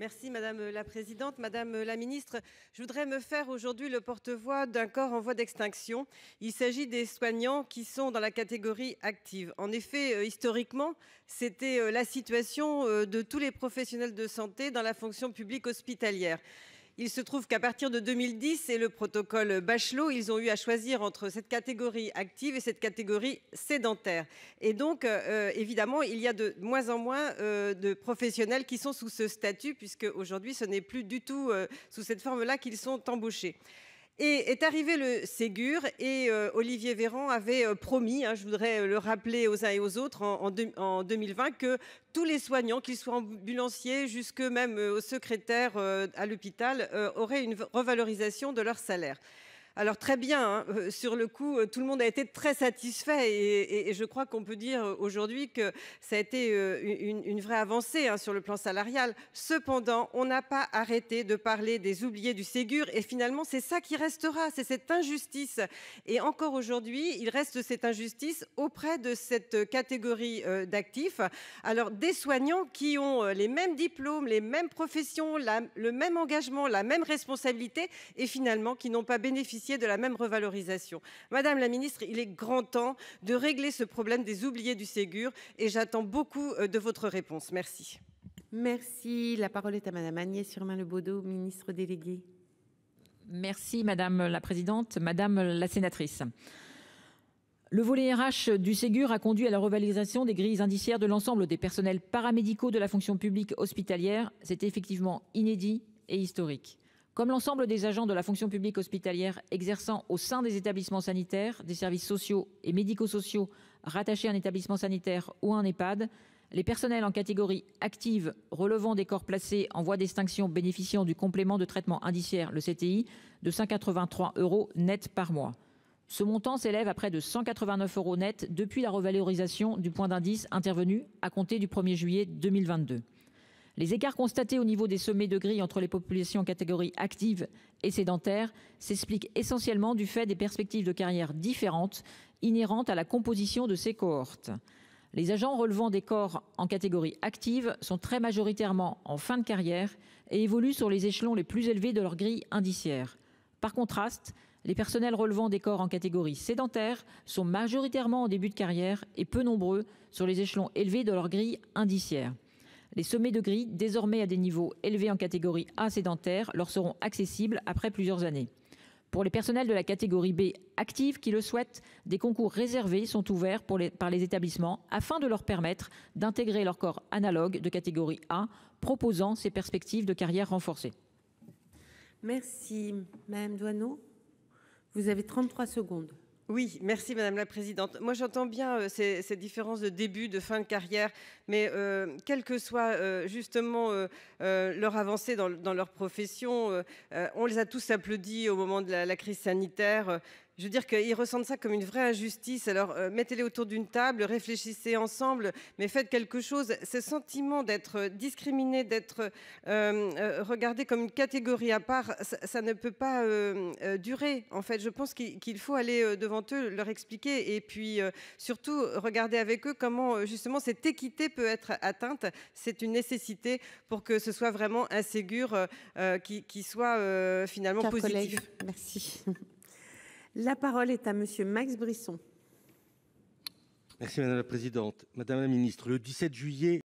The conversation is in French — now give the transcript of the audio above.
Merci madame la présidente, madame la ministre, je voudrais me faire aujourd'hui le porte-voix d'un corps en voie d'extinction. Il s'agit des soignants qui sont dans la catégorie active. En effet, euh, historiquement, c'était euh, la situation euh, de tous les professionnels de santé dans la fonction publique hospitalière. Il se trouve qu'à partir de 2010 et le protocole Bachelot, ils ont eu à choisir entre cette catégorie active et cette catégorie sédentaire. Et donc, euh, évidemment, il y a de moins en moins euh, de professionnels qui sont sous ce statut, puisque aujourd'hui, ce n'est plus du tout euh, sous cette forme-là qu'ils sont embauchés. Et est arrivé le Ségur et euh, Olivier Véran avait euh, promis, hein, je voudrais euh, le rappeler aux uns et aux autres en, 2020, que tous les soignants, qu'ils soient ambulanciers jusque même au aux secrétaires à l'hôpital, auraient une revalorisation de leur salaire. Alors très bien, hein. euh, sur le coup, euh, tout le monde a été très satisfait et, je crois qu'on peut dire euh, aujourd'hui que ça a été une, vraie avancée hein, sur le plan salarial. Cependant, on n'a pas arrêté de parler des oubliés du Ségur et finalement c'est ça qui restera, c'est cette injustice. Et encore aujourd'hui, il reste cette injustice auprès de cette catégorie d'actifs. Alors des soignants qui ont les mêmes diplômes, les mêmes professions, le même engagement, la même responsabilité et finalement qui n'ont pas bénéficié de la même revalorisation. Madame la Ministre, il est grand temps de régler ce problème des oubliés du Ségur et j'attends beaucoup euh, de votre réponse. Merci. Merci. La parole est à Madame Agnès surmain le ministre déléguée. Merci madame la présidente, madame la sénatrice. Le volet RH du Ségur a conduit à la revalorisation des grilles indiciaires de l'ensemble des personnels paramédicaux de la fonction publique hospitalière. C'est effectivement inédit et historique. Comme l'ensemble des agents de la fonction publique hospitalière exerçant au sein des établissements sanitaires, des services sociaux et médico-sociaux rattachés à un établissement sanitaire ou un Ehpad, les personnels en catégorie active relevant des corps placés en voie d'extinction bénéficiant du complément de traitement indiciaire, le CTI, de 183 euros net par mois. Ce montant s'élève à près de 189 euros net depuis la revalorisation du point d'indice intervenu à compter du 1er juillet 2022. Les écarts constatés au niveau des sommets de grille entre les populations en catégories active et sédentaire s'expliquent essentiellement du fait des perspectives de carrière différentes inhérentes à la composition de ces cohortes. Les agents relevant des corps en catégorie active sont très majoritairement en fin de carrière et évoluent sur les échelons les plus élevés de leur grille indiciaire. Par contraste, les personnels relevant des corps en catégorie sédentaire sont majoritairement en début de carrière et peu nombreux sur les échelons élevés de leur grille indiciaire. Les sommets de gris, désormais à des niveaux élevés en catégorie A sédentaire, leur seront accessibles après plusieurs années. Pour les personnels de la catégorie B active qui le souhaitent, des concours réservés sont ouverts par les établissements afin de leur permettre d'intégrer leur corps analogue de catégorie A, proposant ces perspectives de carrière renforcées. Merci, Madame Douaneau. Vous avez 33 secondes. Oui, merci Madame la Présidente. Moi j'entends bien euh, ces, différences de début, de fin de carrière, mais euh, quelle que soit euh, justement leur avancée dans, leur profession, on les a tous applaudis au moment de la crise sanitaire. Je veux dire qu'ils ressentent ça comme une vraie injustice. Alors euh, mettez-les autour d'une table, réfléchissez ensemble, mais faites quelque chose. Ce sentiment d'être euh, discriminé, d'être euh, regardé comme une catégorie à part, ça, ne peut pas durer. En fait, je pense qu'il faut aller devant eux, leur expliquer, et puis surtout regarder avec eux comment justement cette équité peut être atteinte. C'est une nécessité pour que ce soit vraiment un Ségur qui, soit finalement positif. merci. La parole est à monsieur Max Brisson. Merci madame la présidente, madame la Ministre, le 17 juillet